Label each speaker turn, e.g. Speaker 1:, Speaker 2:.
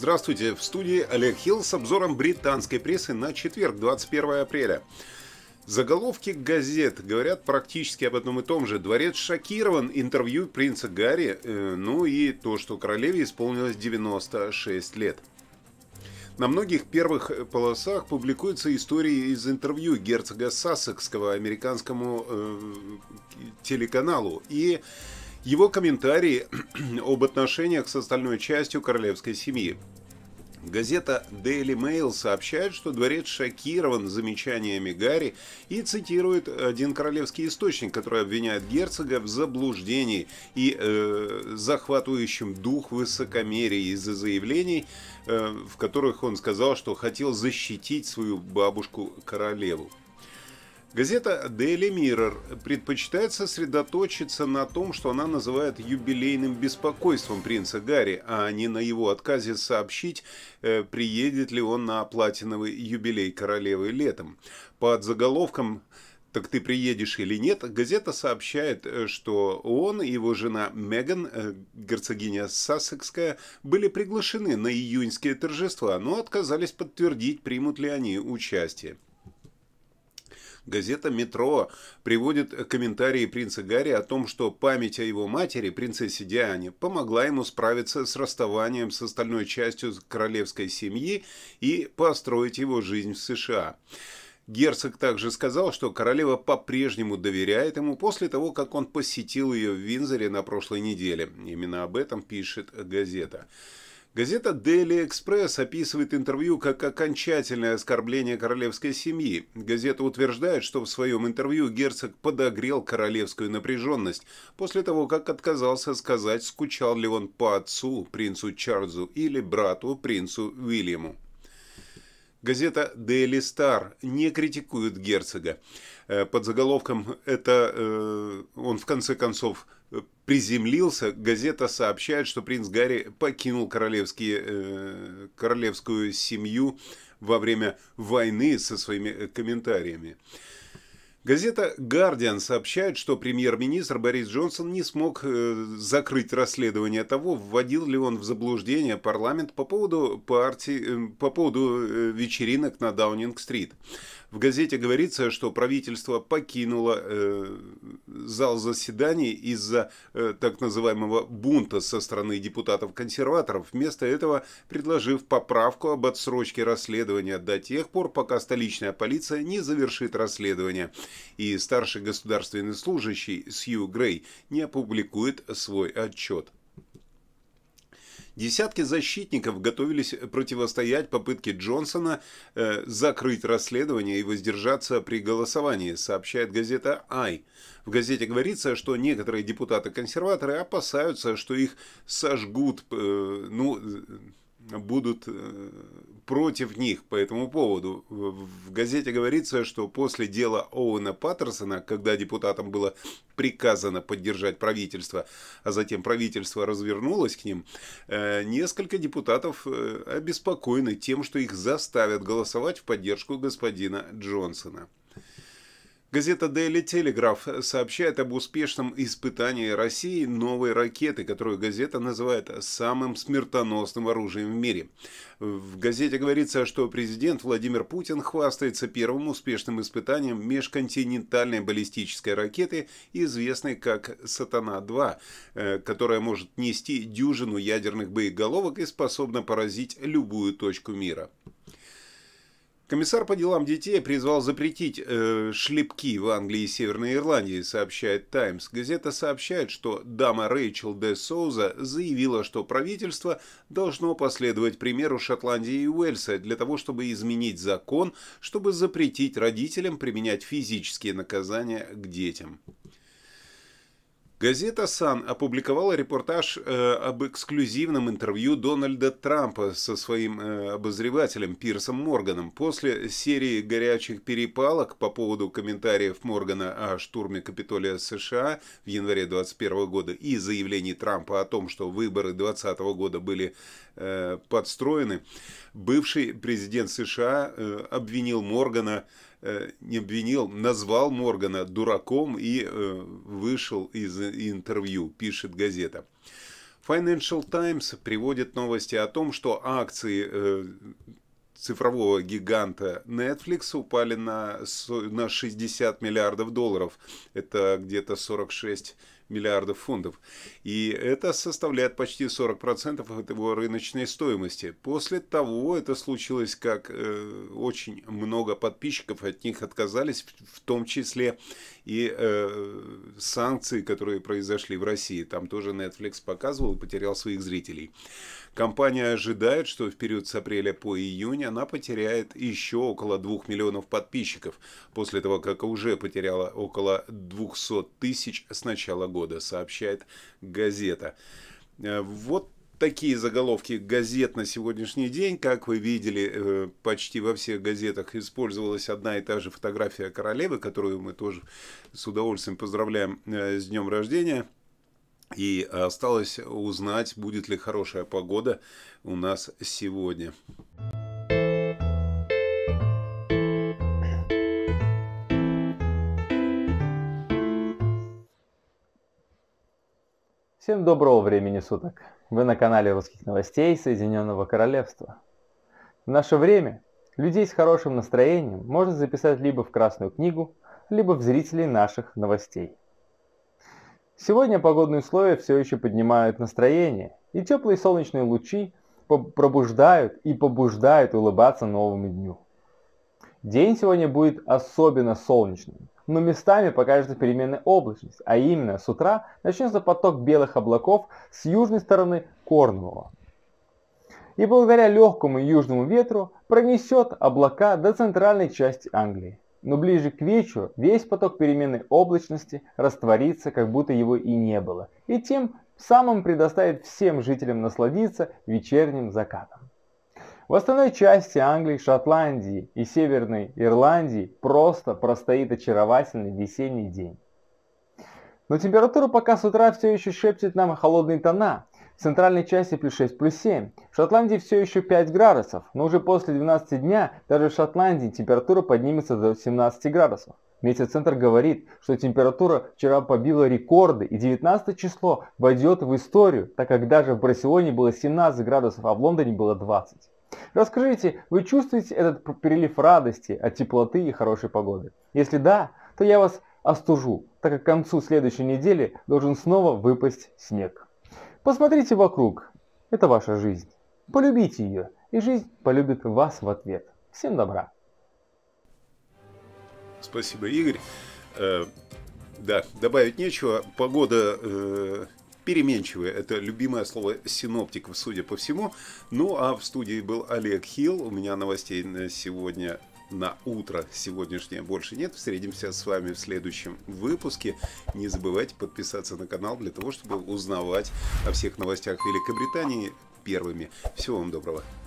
Speaker 1: Здравствуйте, в студии Олег Хилл с обзором британской прессы на четверг, 21 апреля. Заголовки газет говорят практически об одном и том же. Дворец шокирован интервью принца Гарри, э, ну и то, что королеве исполнилось 96 лет. На многих первых полосах публикуются истории из интервью герцога Сассекского американскому э, телеканалу и его комментарии об отношениях с остальной частью королевской семьи. Газета Daily Mail сообщает, что дворец шокирован замечаниями Гарри и цитирует один королевский источник, который обвиняет герцога в заблуждении и э, захватывающем дух высокомерии из-за заявлений, э, в которых он сказал, что хотел защитить свою бабушку-королеву. Газета Daily Mirror предпочитает сосредоточиться на том, что она называет юбилейным беспокойством принца Гарри, а не на его отказе сообщить, э, приедет ли он на платиновый юбилей королевы летом. Под заголовком «Так ты приедешь или нет?» газета сообщает, э, что он и его жена Меган, э, герцогиня Сассекская, были приглашены на июньские торжества, но отказались подтвердить, примут ли они участие. Газета «Метро» приводит комментарии принца Гарри о том, что память о его матери, принцессе Диане, помогла ему справиться с расставанием с остальной частью королевской семьи и построить его жизнь в США. Герцог также сказал, что королева по-прежнему доверяет ему после того, как он посетил ее в Винзоре на прошлой неделе. Именно об этом пишет газета. Газета «Дели Экспресс» описывает интервью как окончательное оскорбление королевской семьи. Газета утверждает, что в своем интервью герцог подогрел королевскую напряженность после того, как отказался сказать, скучал ли он по отцу, принцу Чарльзу, или брату, принцу Уильяму. Газета Daily Star не критикует герцога. Э, под заголовком это э, он в конце концов приземлился. Газета сообщает, что принц Гарри покинул королевские, э, королевскую семью во время войны со своими э, комментариями. Газета «Гардиан» сообщает, что премьер-министр Борис Джонсон не смог э, закрыть расследование того, вводил ли он в заблуждение парламент по поводу, партии, э, по поводу вечеринок на Даунинг-стрит. В газете говорится, что правительство покинуло э, зал заседаний из-за э, так называемого бунта со стороны депутатов-консерваторов, вместо этого предложив поправку об отсрочке расследования до тех пор, пока столичная полиция не завершит расследование. И старший государственный служащий Сью Грей не опубликует свой отчет. Десятки защитников готовились противостоять попытке Джонсона э, закрыть расследование и воздержаться при голосовании, сообщает газета «Ай». В газете говорится, что некоторые депутаты-консерваторы опасаются, что их сожгут, э, ну, будут э, против них по этому поводу. В газете говорится, что после дела Оуэна Паттерсона, когда депутатам было приказано поддержать правительство, а затем правительство развернулось к ним, э, несколько депутатов э, обеспокоены тем, что их заставят голосовать в поддержку господина Джонсона. Газета Daily Telegraph э, сообщает об успешном испытании России новой ракеты, которую газета называет самым смертоносным оружием в мире. В газете говорится, что президент Владимир Путин хвастается первым успешным испытанием межконтинентальной баллистической ракеты, известной как «Сатана-2», э, которая может нести дюжину ядерных боеголовок и способна поразить любую точку мира. Комиссар по делам детей призвал запретить э, шлепки в Англии и Северной Ирландии, сообщает «Таймс». Газета сообщает, что дама Рэйчел де Соуза заявила, что правительство должно последовать примеру Шотландии и Уэльса для того, чтобы изменить закон, чтобы запретить родителям применять физические наказания к детям. Газета «Сан» опубликовала репортаж э, об эксклюзивном интервью Дональда Трампа со своим э, обозревателем Пирсом Морганом после серии горячих перепалок по поводу комментариев Моргана о штурме Капитолия США в январе 2021 года и заявлений Трампа о том, что выборы 2020 года были э, подстроены. Бывший президент США э, обвинил Моргана в Э, не обвинил, назвал Моргана дураком и э, вышел из интервью, пишет газета. Financial Times приводит новости о том, что акции э, цифрового гиганта Netflix упали на, на 60 миллиардов долларов. Это где-то 46 миллиардов фунтов. И это составляет почти 40% от его рыночной стоимости. После того это случилось, как э, очень много подписчиков от них отказались, в том числе и э, санкции, которые произошли в России. Там тоже Netflix показывал и потерял своих зрителей. Компания ожидает, что в период с апреля по июнь она потеряет еще около 2 миллионов подписчиков, после того, как уже потеряла около 200 тысяч с начала года, сообщает газета. Э, вот такие заголовки газет на сегодняшний день. Как вы видели, э, почти во всех газетах использовалась одна и та же фотография королевы, которую мы тоже с удовольствием поздравляем э, с днем рождения. И осталось узнать, будет ли хорошая погода у нас сегодня.
Speaker 2: Всем доброго времени суток! Вы на канале русских новостей Соединенного Королевства. В наше время людей с хорошим настроением можно записать либо в Красную книгу, либо в зрителей наших новостей. Сегодня погодные условия все еще поднимают настроение, и теплые солнечные лучи пробуждают и побуждают улыбаться новому дню. День сегодня будет особенно солнечным, но местами покажется переменная облачность, а именно с утра начнется поток белых облаков с южной стороны Корнуола. И благодаря легкому южному ветру пронесет облака до центральной части Англии но ближе к вечеру весь поток переменной облачности растворится, как будто его и не было, и тем самым предоставит всем жителям насладиться вечерним закатом. В остальной части Англии, Шотландии и Северной Ирландии просто простоит очаровательный весенний день. Но температура пока с утра все еще шепчет нам холодные тона, в центральной части плюс 6, плюс 7. В Шотландии все еще 5 градусов, но уже после 12 дня даже в Шотландии температура поднимется до 17 градусов. Метеоцентр говорит, что температура вчера побила рекорды и 19 число войдет в историю, так как даже в Барселоне было 17 градусов, а в Лондоне было 20. Расскажите, вы чувствуете этот перелив радости от теплоты и хорошей погоды? Если да, то я вас остужу, так как к концу следующей недели должен снова выпасть снег. Посмотрите вокруг. Это ваша жизнь. Полюбите ее, и жизнь полюбит вас в ответ. Всем добра.
Speaker 1: Спасибо, Игорь. Э, да, добавить нечего. Погода э, переменчивая. Это любимое слово синоптиков, судя по всему. Ну, а в студии был Олег Хилл. У меня новостей на сегодня на утро сегодняшнее больше нет. Встретимся с вами в следующем выпуске. Не забывайте подписаться на канал для того, чтобы узнавать о всех новостях Великобритании первыми. Всего вам доброго.